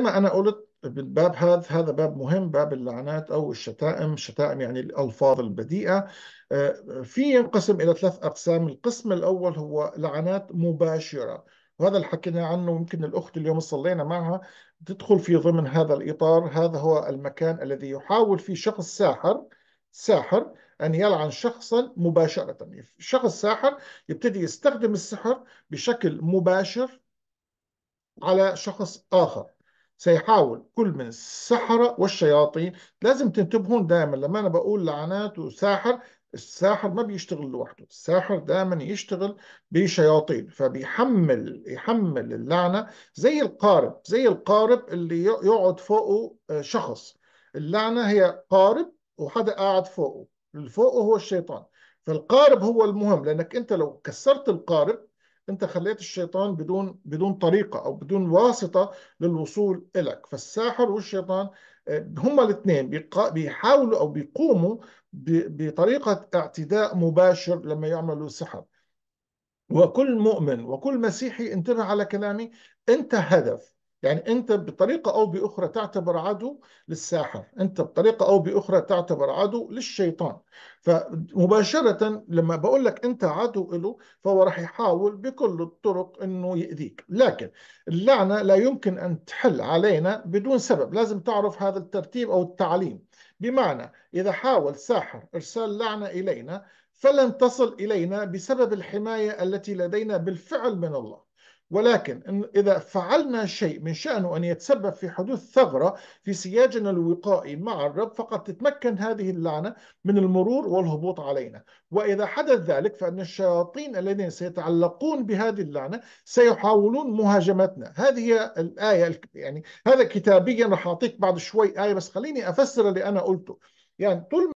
ما أنا قلت بالباب هذا هذا باب مهم باب اللعنات أو الشتائم الشتائم يعني الألفاظ البذيئة آه، في ينقسم إلى ثلاث أقسام القسم الأول هو لعنات مباشرة وهذا اللي حكينا عنه ممكن الأخت اليوم صلينا معها تدخل في ضمن هذا الإطار هذا هو المكان الذي يحاول فيه شخص ساحر ساحر أن يلعن شخصا مباشرة شخص ساحر يبتدي يستخدم السحر بشكل مباشر على شخص آخر سيحاول كل من السحرة والشياطين لازم تنتبهون دائما لما أنا بقول لعنات وساحر الساحر ما بيشتغل لوحده الساحر دائما يشتغل بشياطين فبيحمل يحمل اللعنة زي القارب زي القارب اللي يقعد فوقه آه، شخص اللعنة هي قارب وحدا قاعد فوقه اللي فوقه هو الشيطان فالقارب هو المهم لأنك أنت لو كسرت القارب انت خليت الشيطان بدون بدون طريقه او بدون واسطه للوصول الك فالساحر والشيطان آه، هما الاثنين بيحاولوا او بيقوموا بطريقه اعتداء مباشر لما يعملوا سحر وكل مؤمن وكل مسيحي انتبه على كلامي انت هدف يعني أنت بطريقة أو بأخرى تعتبر عدو للساحر أنت بطريقة أو بأخرى تعتبر عدو للشيطان فمباشرة لما بقول لك أنت عدو له فهو راح يحاول بكل الطرق أنه يأذيك لكن اللعنة لا يمكن أن تحل علينا بدون سبب لازم تعرف هذا الترتيب أو التعليم بمعنى إذا حاول ساحر إرسال لعنة إلينا فلن تصل إلينا بسبب الحماية التي لدينا بالفعل من الله ولكن إذا فعلنا شيء من شأنه أن يتسبب في حدوث ثغرة في سياجنا الوقائي مع الرب فقد تتمكن هذه اللعنة من المرور والهبوط علينا وإذا حدث ذلك فأن الشياطين الذين سيتعلقون بهذه اللعنة سيحاولون مهاجمتنا هذه هي الآية يعني هذا كتابيا رح أعطيك بعد شوي آية بس خليني أفسر اللي أنا قلته يعني طول